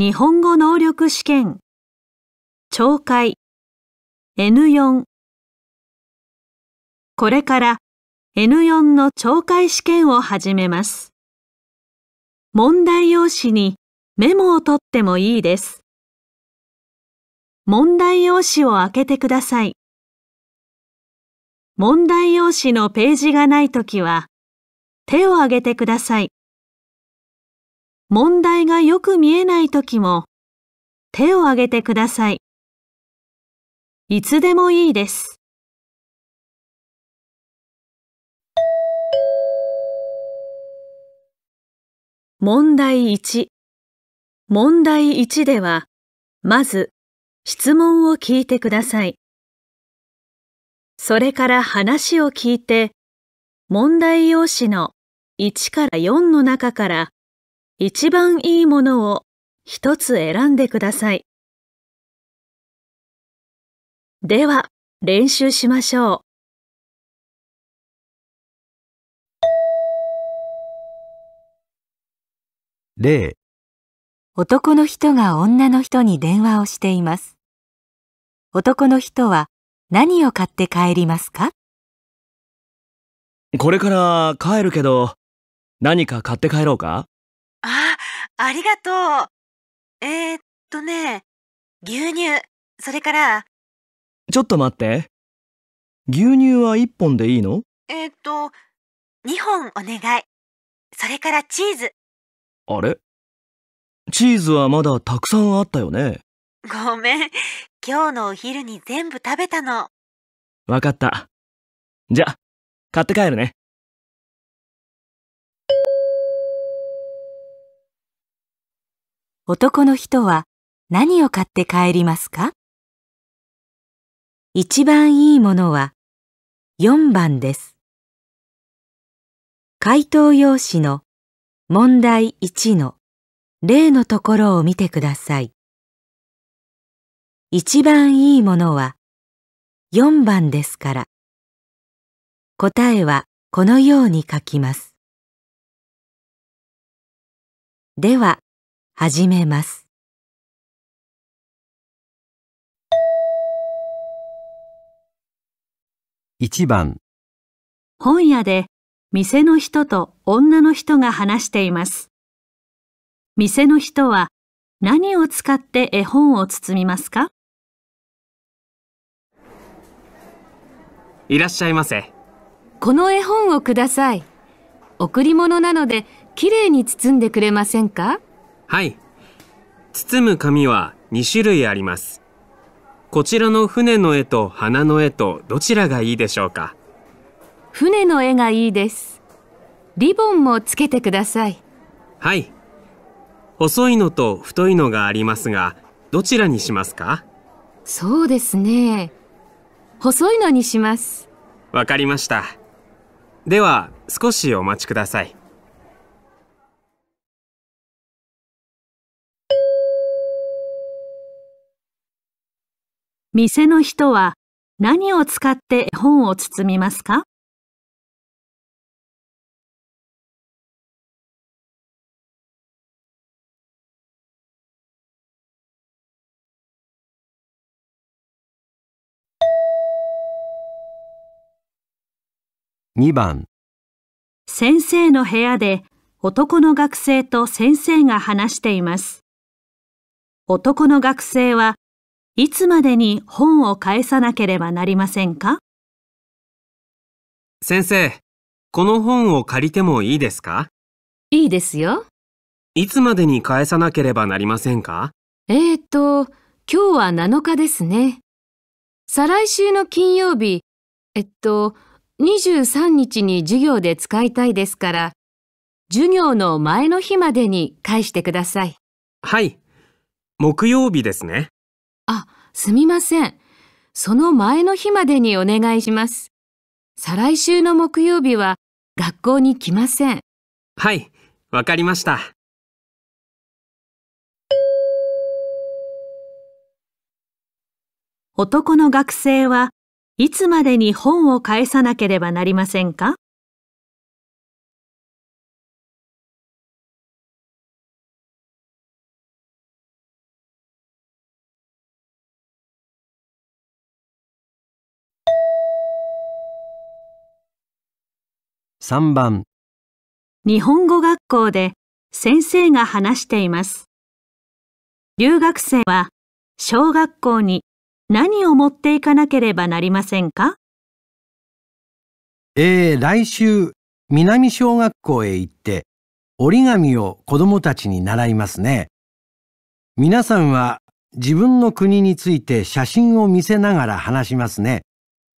日本語能力試験懲戒 N4 これから N4 の懲戒試験を始めます。問題用紙にメモを取ってもいいです。問題用紙を開けてください。問題用紙のページがないときは手を挙げてください。問題がよく見えないときも手を挙げてください。いつでもいいです。問題1問題1では、まず質問を聞いてください。それから話を聞いて、問題用紙の1から4の中から一番いいものを一つ選んでください。では、練習しましょう。例男の人が女の人に電話をしています。男の人は何を買って帰りますかこれから帰るけど何か買って帰ろうかあ、ありがとう。えー、っとね、牛乳、それから。ちょっと待って。牛乳は1本でいいのえー、っと、2本お願い。それからチーズ。あれチーズはまだたくさんあったよね。ごめん。今日のお昼に全部食べたの。わかった。じゃあ、買って帰るね。男の人は何を買って帰りますか一番いいものは4番です。回答用紙の問題1の例のところを見てください。一番いいものは4番ですから。答えはこのように書きます。では、始めます1番本屋で店の人と女の人が話しています店の人は何を使って絵本を包みますかいらっしゃいませこの絵本をください贈り物なので綺麗に包んでくれませんかはい。包む紙は2種類あります。こちらの船の絵と花の絵とどちらがいいでしょうか船の絵がいいです。リボンもつけてください。はい。細いのと太いのがありますが、どちらにしますかそうですね。細いのにします。わかりました。では、少しお待ちください。店の人は何を使って絵本を包みますか2番先生の部屋で男の学生と先生が話しています。男の学生はいつまでに本を返さなければなりませんか先生、この本を借りてもいいですかいいですよ。いつまでに返さなければなりませんかえー、っと、今日は7日ですね。再来週の金曜日、えっと、23日に授業で使いたいですから、授業の前の日までに返してください。はい。木曜日ですね。あ、すみません。その前の日までにお願いします。再来週の木曜日は学校に来ません。はい、わかりました。男の学生はいつまでに本を返さなければなりませんか3番日本語学校で先生が話しています。留学生は小学校に何を持っていかなければなりませんかえー、来週南小学校へ行って折り紙を子供たちに習いますね。皆さんは自分の国について写真を見せながら話しますね。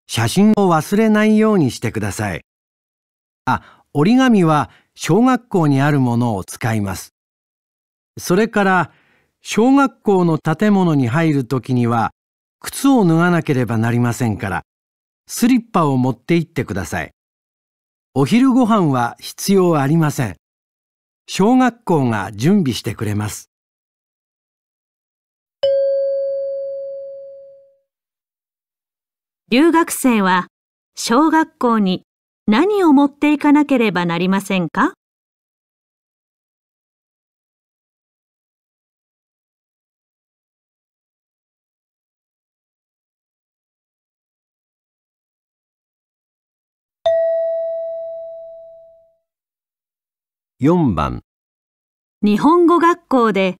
写真を忘れないようにしてください。あ、折り紙は小学校にあるものを使います。それから、小学校の建物に入るときには、靴を脱がなければなりませんから、スリッパを持って行ってください。お昼ご飯は必要ありません。小学校が準備してくれます。留学生は小学校に何を持っていかなければなりませんか4番日本語学校で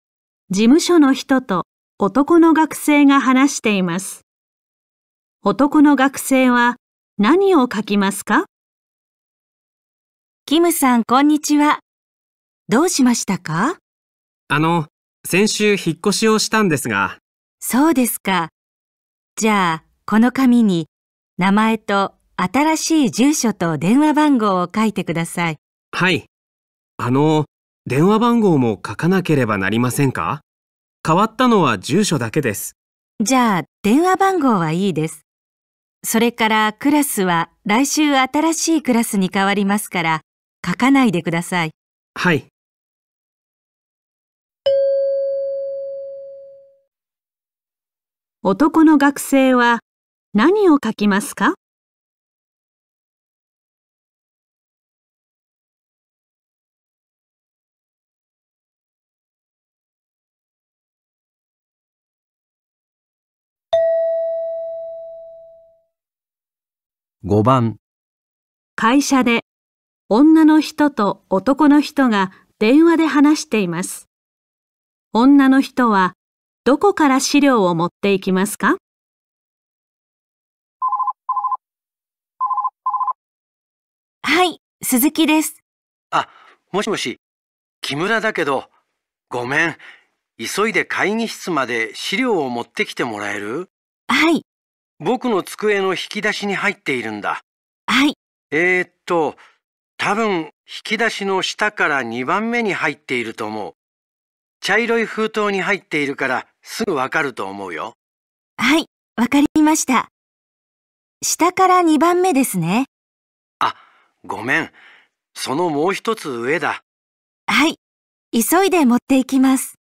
事務所の人と男の学生が話しています。男の学生は何を書きますかキムさん、こんにちは。どうしましたかあの、先週引っ越しをしたんですが。そうですか。じゃあ、この紙に名前と新しい住所と電話番号を書いてください。はい。あの、電話番号も書かなければなりませんか変わったのは住所だけです。じゃあ、電話番号はいいです。それからクラスは来週新しいクラスに変わりますから、書かないでください。はい。男の学生は何を書きますか5番会社で女の人と男の人が電話で話しています。女の人はどこから資料を持っていきますかはい、鈴木です。あ、もしもし。木村だけど、ごめん。急いで会議室まで資料を持ってきてもらえるはい。僕の机の引き出しに入っているんだ。はい。えー、っと、多分、引き出しの下から2番目に入っていると思う。茶色い封筒に入っているからすぐわかると思うよ。はい、わかりました。下から2番目ですね。あ、ごめん。そのもう一つ上だ。はい、急いで持っていきます。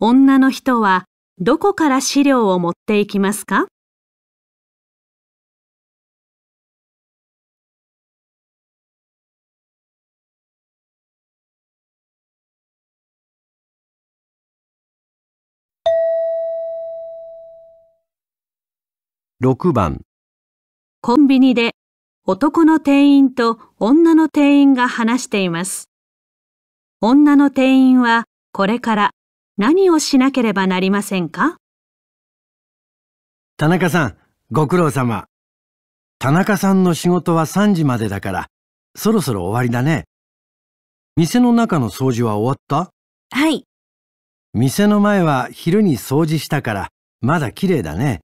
女の人はどこから資料を持っていきますか6番コンビニで男の店員と女の店員が話しています。女の店員はこれから何をしなければなりませんか田中さん、ご苦労様。田中さんの仕事は3時までだから、そろそろ終わりだね。店の中の掃除は終わったはい。店の前は昼に掃除したから、まだ綺麗だね。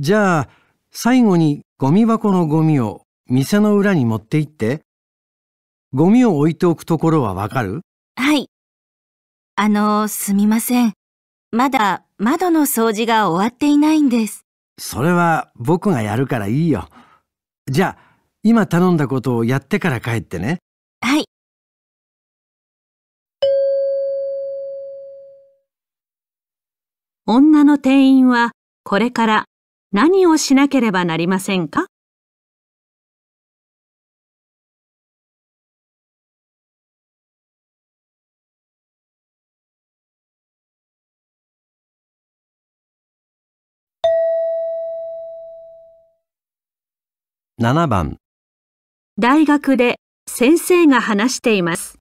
じゃあ、最後にゴミ箱のゴミを店の裏に持って行って。ゴミを置いておくところはわかるはい。あの、すみません。まだ窓の掃除が終わっていないんです。それは僕がやるからいいよ。じゃあ、今頼んだことをやってから帰ってね。はい。女の店員はこれから何をしなければなりませんか7番大学で先生が話しています。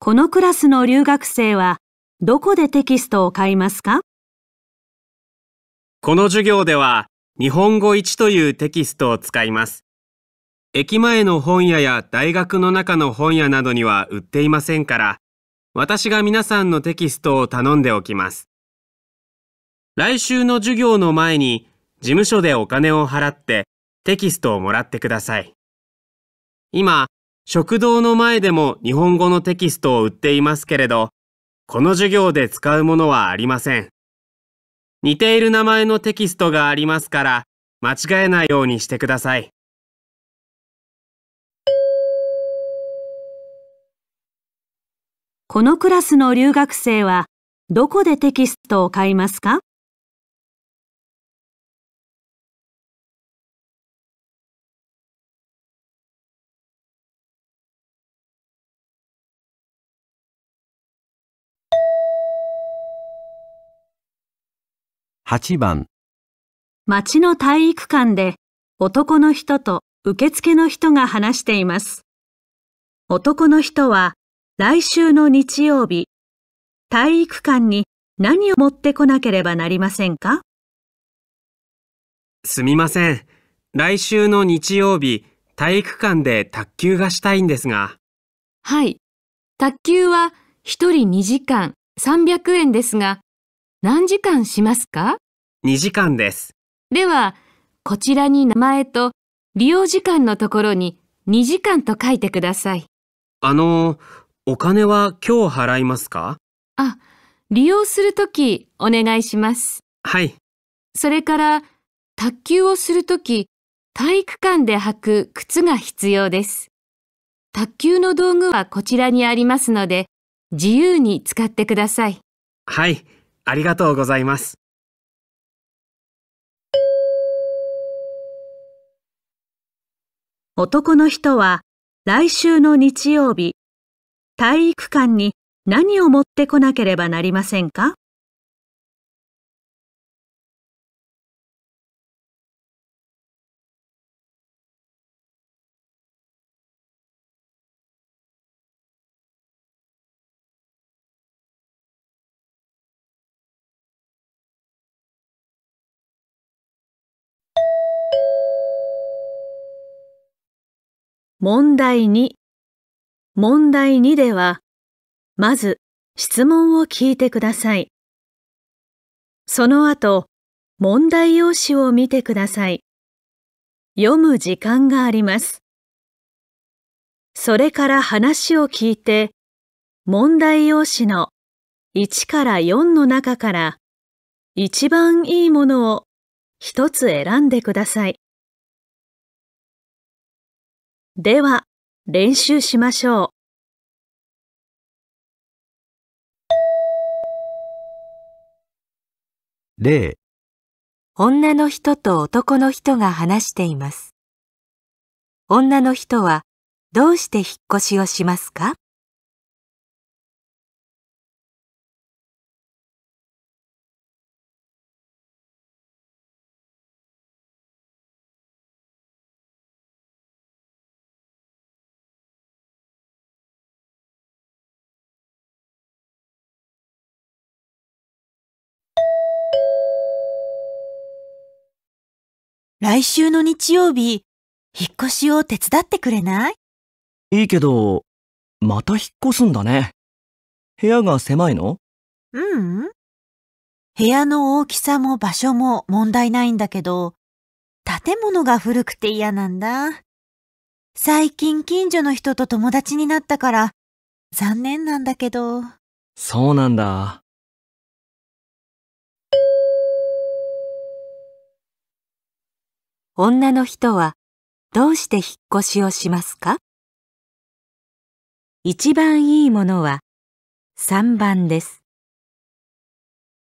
このクラスの留学生はどこでテキストを買いますかこの授業では日本語1というテキストを使います。駅前の本屋や大学の中の本屋などには売っていませんから、私が皆さんのテキストを頼んでおきます。来週の授業の前に事務所でお金を払ってテキストをもらってください。今、食堂の前でも日本語のテキストを売っていますけれど、この授業で使うものはありません。似ている名前のテキストがありますから、間違えないようにしてください。このクラスの留学生はどこでテキストを買いますか8番町の体育館で男の人と受付の人が話しています。男の人は来週の日曜日、体育館に何を持ってこなければなりませんかすみません。来週の日曜日、体育館で卓球がしたいんですが。はい。卓球は1人2時間300円ですが、何時間しますか2時間です。では、こちらに名前と利用時間のところに2時間と書いてください。あの、お金は今日払いますかあ、利用するときお願いします。はい。それから、卓球をするとき、体育館で履く靴が必要です。卓球の道具はこちらにありますので、自由に使ってください。はい、ありがとうございます。男の人は来週の日曜日、体育館に何を持ってこなければなりませんか問題2問題2では、まず質問を聞いてください。その後、問題用紙を見てください。読む時間があります。それから話を聞いて、問題用紙の1から4の中から一番いいものを一つ選んでください。では、練習しましょう。例、女の人と男の人が話しています。女の人はどうして引っ越しをしますか来週の日曜日、引っ越しを手伝ってくれないいいけど、また引っ越すんだね。部屋が狭いのううん。部屋の大きさも場所も問題ないんだけど、建物が古くて嫌なんだ。最近近所の人と友達になったから、残念なんだけど。そうなんだ。女の人はどうして引っ越しをしますか一番いいものは3番です。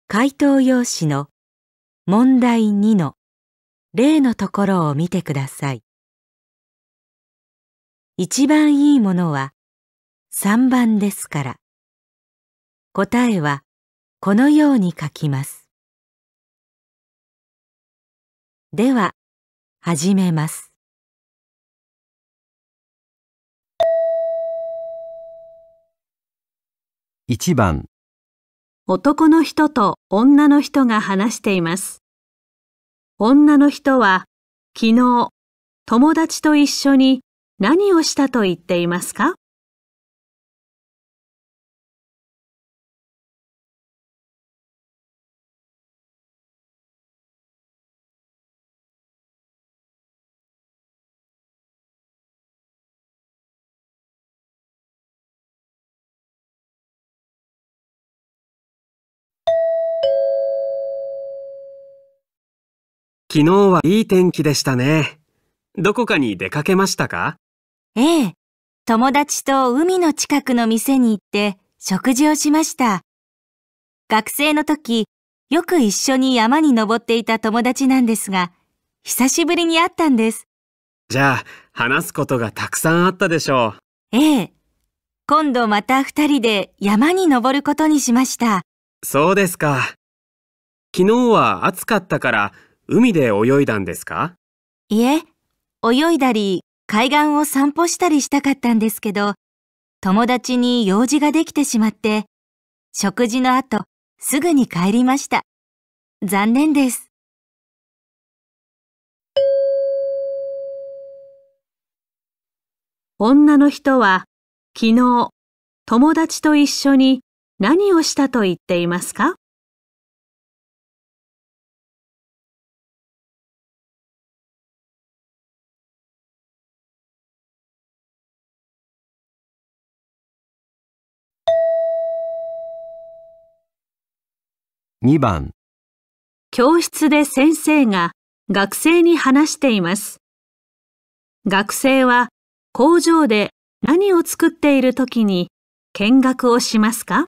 回答用紙の問題2の例のところを見てください。一番いいものは3番ですから。答えはこのように書きます。では、始めます1番男の人と女の人が話しています女の人は昨日友達と一緒に何をしたと言っていますか昨日はいい天気でしたね。どこかに出かけましたかええ。友達と海の近くの店に行って食事をしました。学生の時、よく一緒に山に登っていた友達なんですが、久しぶりに会ったんです。じゃあ、話すことがたくさんあったでしょう。ええ。今度また二人で山に登ることにしました。そうですか。昨日は暑かったから、海で泳いだんですかいえ、泳いだり、海岸を散歩したりしたかったんですけど、友達に用事ができてしまって、食事の後、すぐに帰りました。残念です。女の人は昨日友達と一緒に何をしたと言っていますか2番教室で先生が学生に話しています。学生は工場で何を作っている時に見学をしますか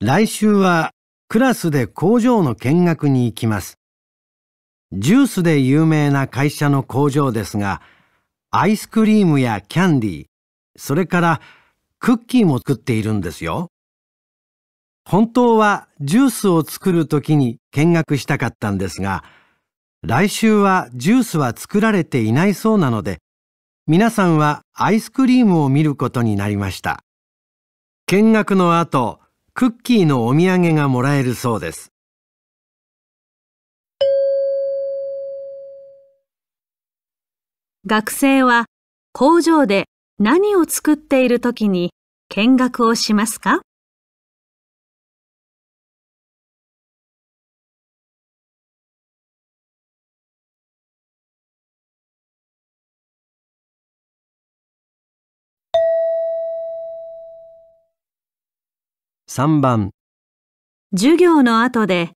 来週はクラスで工場の見学に行きます。ジュースで有名な会社の工場ですが、アイスクリームやキャンディー、それからクッキーも作っているんですよ。本当はジュースを作るときに見学したかったんですが、来週はジュースは作られていないそうなので、皆さんはアイスクリームを見ることになりました。見学の後、クッキーのお土産がもらえるそうです。学生は工場で何を作っている時に見学をしますか3番授業の後で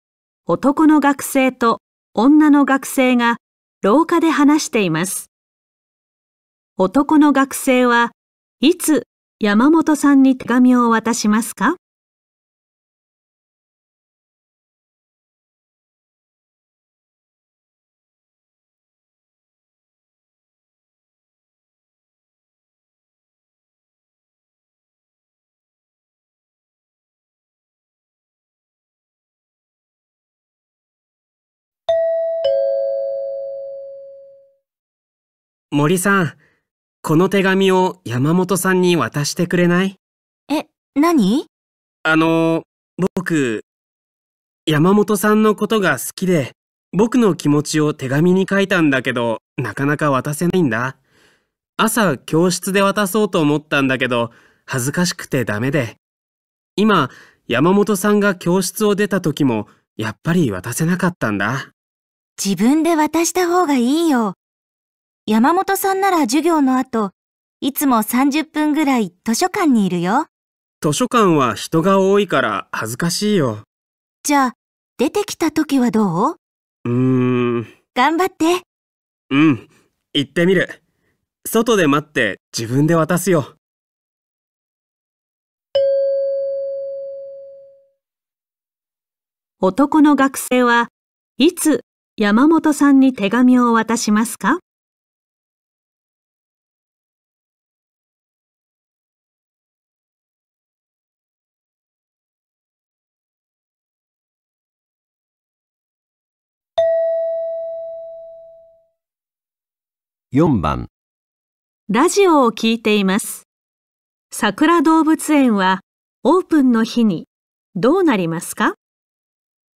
男の学生と女の学生が廊下で話しています。男の学生はいつ山本さんに手紙を渡しますか森さん、この手紙を山本さんに渡してくれないえ、何あの、僕、山本さんのことが好きで、僕の気持ちを手紙に書いたんだけど、なかなか渡せないんだ。朝教室で渡そうと思ったんだけど、恥ずかしくてダメで。今、山本さんが教室を出た時も、やっぱり渡せなかったんだ。自分で渡した方がいいよ。山本さんなら授業の後、いつも30分ぐらい図書館にいるよ。図書館は人が多いから恥ずかしいよ。じゃあ、出てきた時はどううーん。頑張って。うん、行ってみる。外で待って自分で渡すよ。男の学生はいつ山本さんに手紙を渡しますか4番ラジオを聞いています。桜動物園はオープンの日にどうなりますか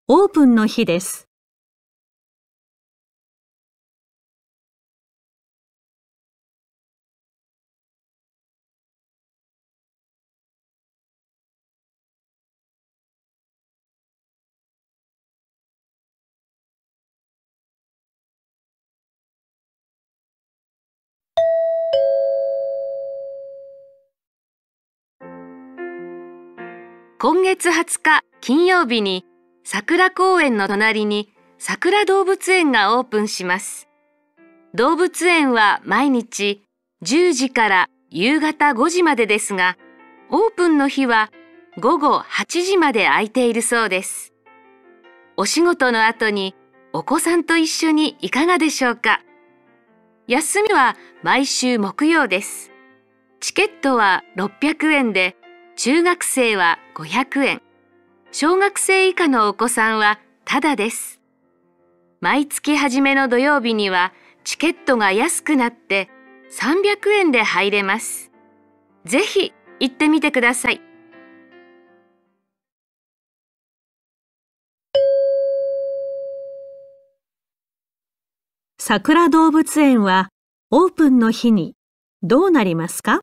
オープンの日です。今月20日金曜日に桜公園の隣に桜動物園がオープンします動物園は毎日10時から夕方5時までですがオープンの日は午後8時まで空いているそうですお仕事の後にお子さんと一緒にいかがでしょうか休みは毎週木曜ですチケットは600円で中学生は500円小学生以下のお子さんはただです毎月初めの土曜日にはチケットが安くなって300円で入れますぜひ行ってみてください桜動物園はオープンの日にどうなりますか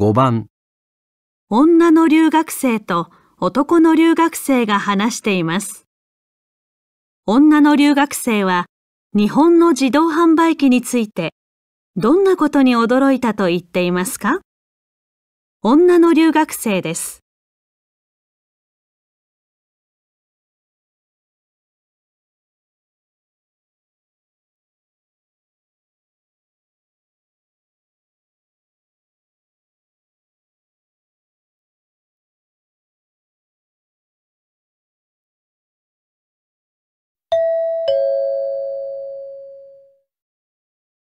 5番女の留学生と男の留学生が話しています。女の留学生は日本の自動販売機についてどんなことに驚いたと言っていますか女の留学生です。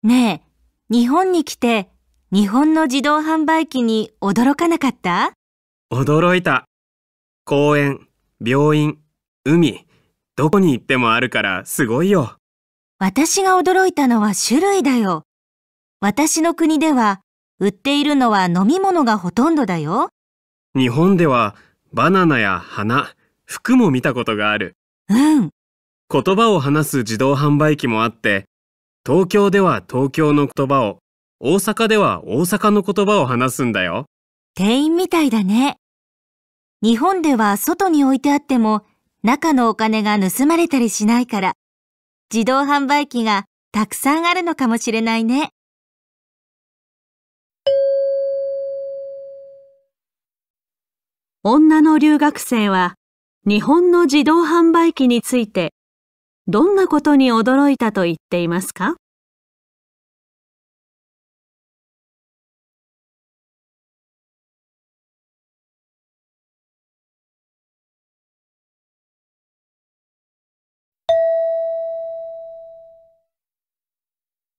ねえ、日本に来て日本の自動販売機に驚かなかった驚いた。公園、病院、海、どこに行ってもあるからすごいよ。私が驚いたのは種類だよ。私の国では売っているのは飲み物がほとんどだよ。日本ではバナナや花、服も見たことがある。うん。言葉を話す自動販売機もあって、東京では東京の言葉を、大阪では大阪の言葉を話すんだよ。店員みたいだね。日本では外に置いてあっても、中のお金が盗まれたりしないから、自動販売機がたくさんあるのかもしれないね。女の留学生は日本の自動販売機についてどんなことに驚いたと言っていますか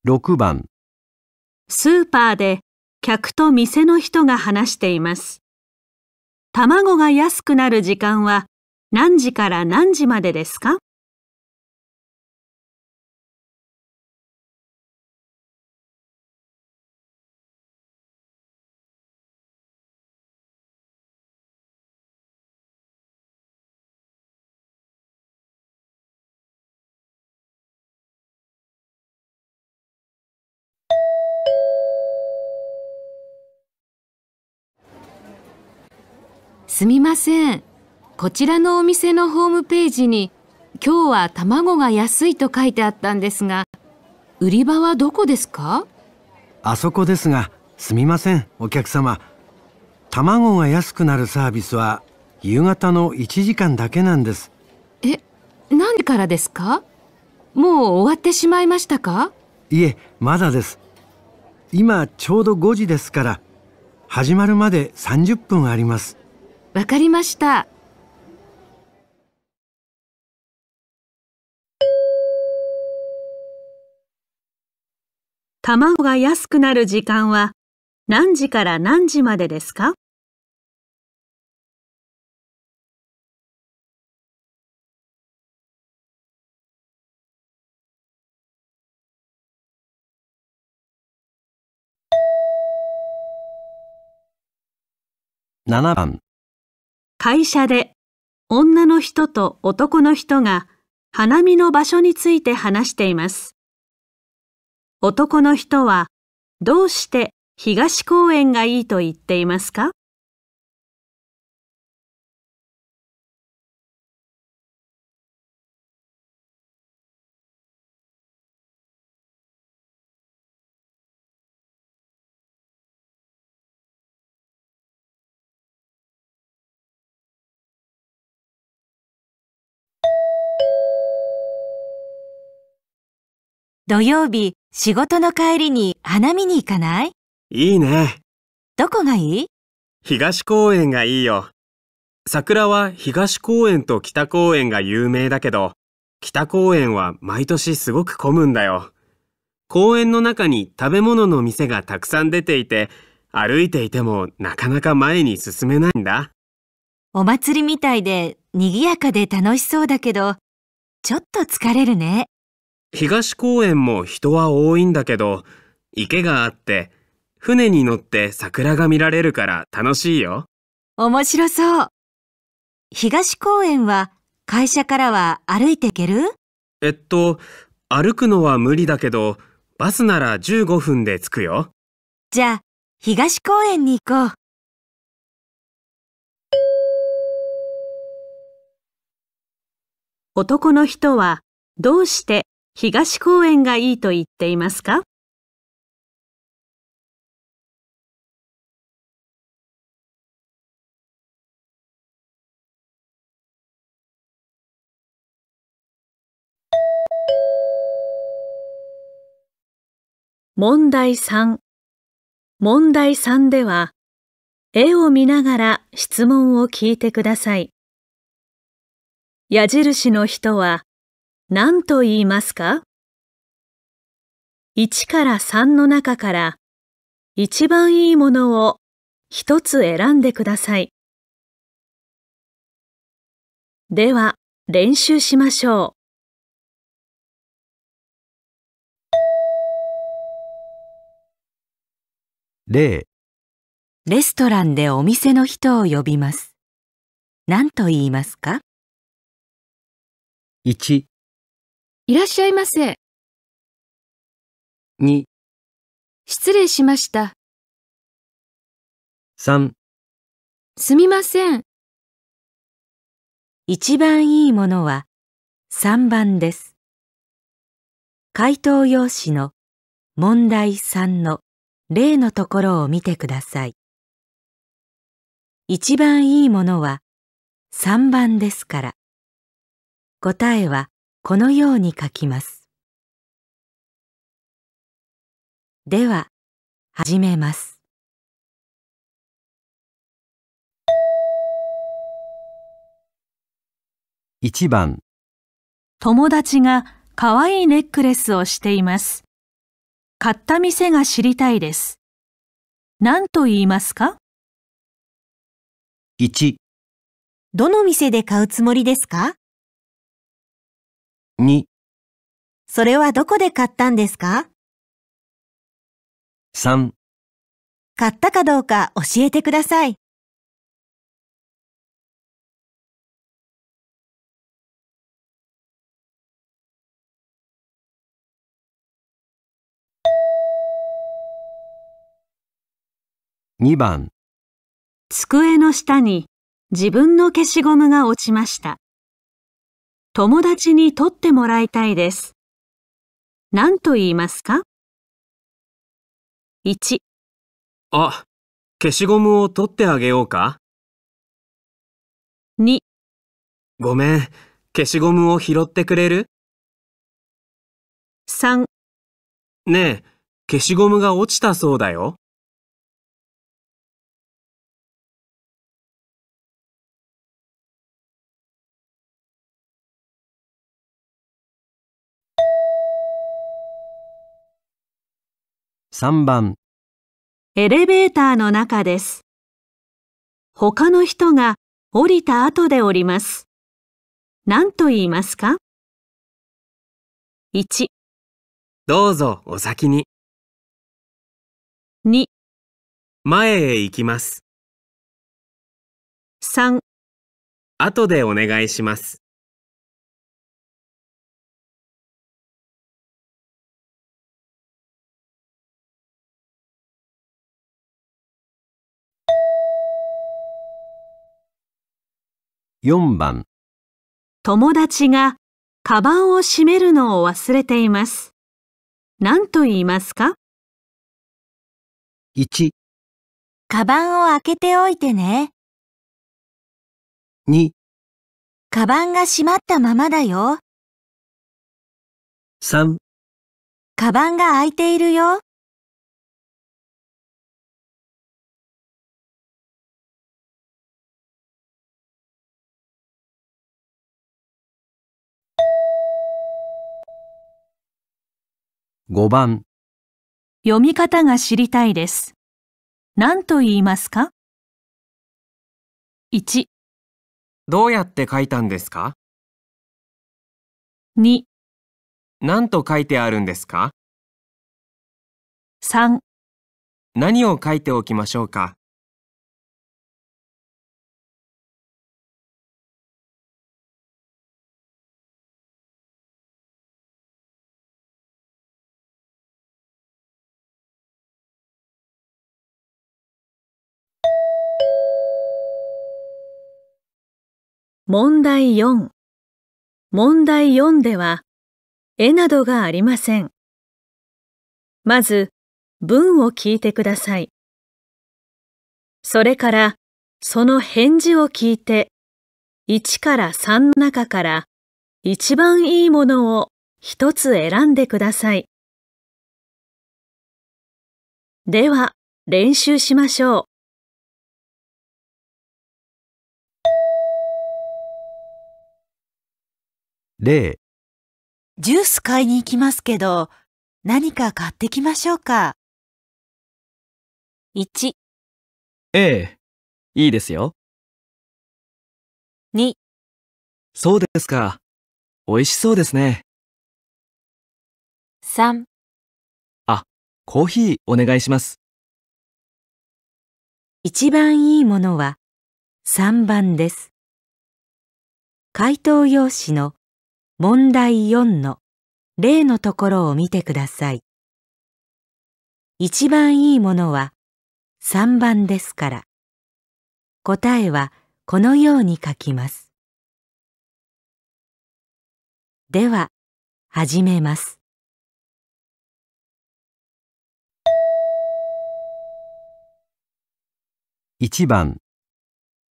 6番スーパーで客と店の人が話しています。卵が安くなる時間は何時から何時までですかすみません。こちらのお店のホームページに、今日は卵が安いと書いてあったんですが、売り場はどこですかあそこですが、すみません、お客様。卵が安くなるサービスは、夕方の1時間だけなんです。え、何時からですかもう終わってしまいましたかいえ、まだです。今ちょうど5時ですから、始まるまで30分あります。わかりました。卵が安くなる時間は何時から何時までですか7番会社で女の人と男の人が花見の場所について話しています。男の人はどうして東公園がいいと言っていますか土曜日、仕事の帰りに花見に行かないいいね。どこがいい東公園がいいよ。桜は東公園と北公園が有名だけど、北公園は毎年すごく混むんだよ。公園の中に食べ物の店がたくさん出ていて、歩いていてもなかなか前に進めないんだ。お祭りみたいで賑やかで楽しそうだけど、ちょっと疲れるね。東公園も人は多いんだけど、池があって、船に乗って桜が見られるから楽しいよ。面白そう。東公園は会社からは歩いていけるえっと、歩くのは無理だけど、バスなら15分で着くよ。じゃあ、東公園に行こう。男の人はどうして東公園がいいと言っていますか問題3問題3では絵を見ながら質問を聞いてください矢印の人は何と言いますか ?1 から3の中から一番いいものを一つ選んでください。では練習しましょう。例レストランでお店の人を呼びます。何と言いますか ?1、いらっしゃいませ。2、失礼しました。3、すみません。一番いいものは3番です。回答用紙の問題3の例のところを見てください。一番いいものは3番ですから、答えはこのように書きますでは始めます1番友達が可愛いネックレスをしています。買った店が知りたいです。何と言いますか 1, どの店で買うつもりですか2それはどこで買ったんですか ?3 買ったかどうか教えてください。2番机の下に自分の消しゴムが落ちました。友達に取ってもらいたいです。何と言いますか ?1 あ、消しゴムを取ってあげようか ?2 ごめん、消しゴムを拾ってくれる ?3 ねえ、消しゴムが落ちたそうだよ。3番エレベーターの中です。他の人が降りた後で降ります。何と言いますか ?1 どうぞお先に2前へ行きます3後でお願いします4番友達がカバンを閉めるのを忘れています。何と言いますか ?1、カバンを開けておいてね。2、カバンが閉まったままだよ。3、カバンが開いているよ。5番読み方が知りたいです。何と言いますか ?1 どうやって書いたんですか ?2 何と書いてあるんですか ?3 何を書いておきましょうか問題4問題4では、絵などがありません。まず、文を聞いてください。それから、その返事を聞いて、1から3の中から、一番いいものを一つ選んでください。では、練習しましょう。0ジュース買いに行きますけど、何か買ってきましょうか。1、ええ、いいですよ。2、そうですか。美味しそうですね。3、あ、コーヒーお願いします。一番いいものは3番です。回答用紙の問題4の例のところを見てください。一番いいものは3番ですから。答えはこのように書きます。では、始めます。1番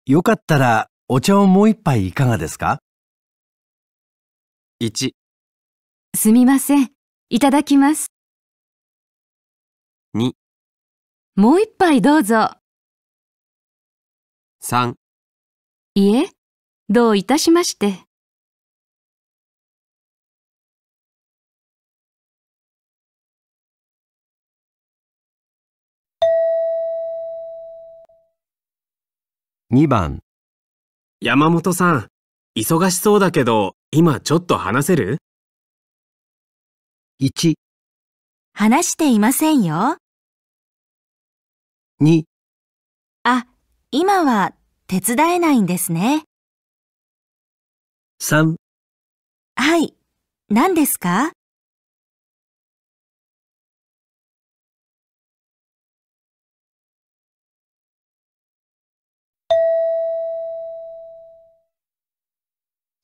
よかったらお茶をもう一杯いかがですか1すみません。いただきます。2もう一杯どうぞ。3いえ、どういたしまして。2番山本さん、忙しそうだけど今ちょっと話せる ?1、話していませんよ。2、あ、今は手伝えないんですね。3、はい、何ですか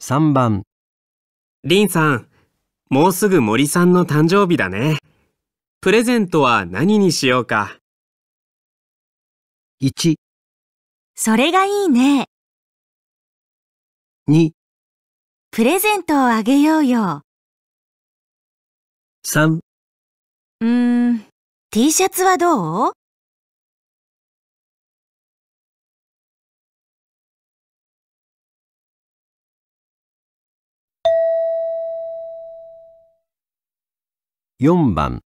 3番リンさん、もうすぐ森さんの誕生日だね。プレゼントは何にしようか。1、それがいいね。2、プレゼントをあげようよ。3、うーん、T シャツはどう4番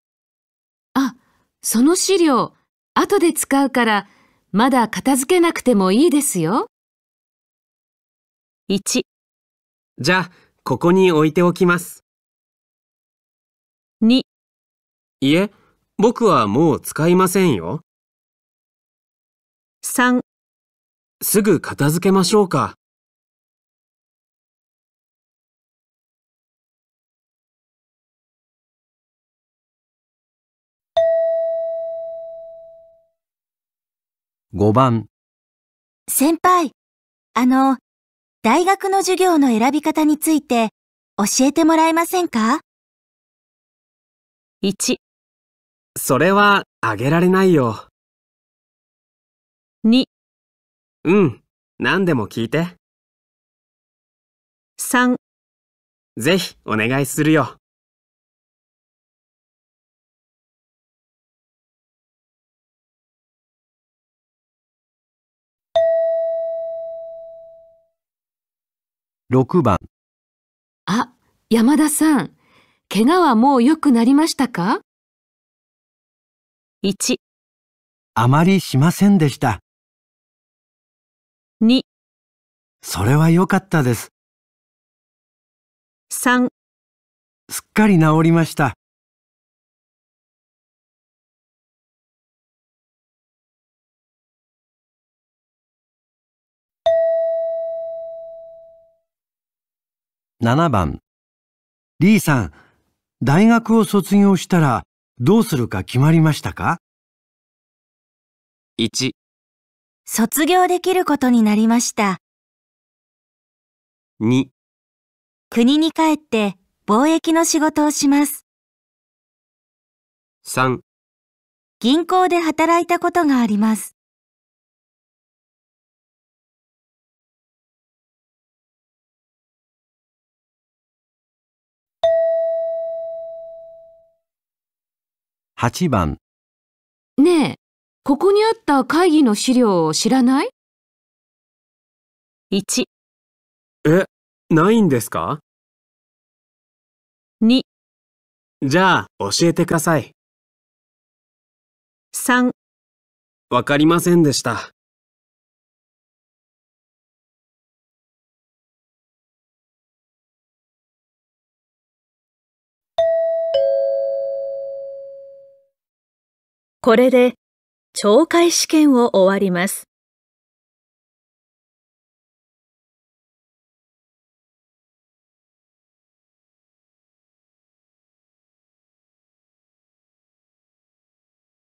あ、その資料、後で使うから、まだ片付けなくてもいいですよ。1じゃあ、ここに置いておきます。2いえ、僕はもう使いませんよ。3すぐ片付けましょうか。5番先輩、あの、大学の授業の選び方について教えてもらえませんか ?1、それはあげられないよ。2、うん、何でも聞いて。3、ぜひお願いするよ。6番あ、山田さん、怪我はもう良くなりましたか ?1、あまりしませんでした。2、それは良かったです。3、すっかり治りました。7番リーさん、大学を卒業したらどうするか決まりましたか ?1、卒業できることになりました。2、国に帰って貿易の仕事をします。3、銀行で働いたことがあります。8番ねえ、ここにあった会議の資料を知らない ?1、え、ないんですか2、じゃあ、教えてください。3、わかりませんでした。これで懲戒試験を終わります。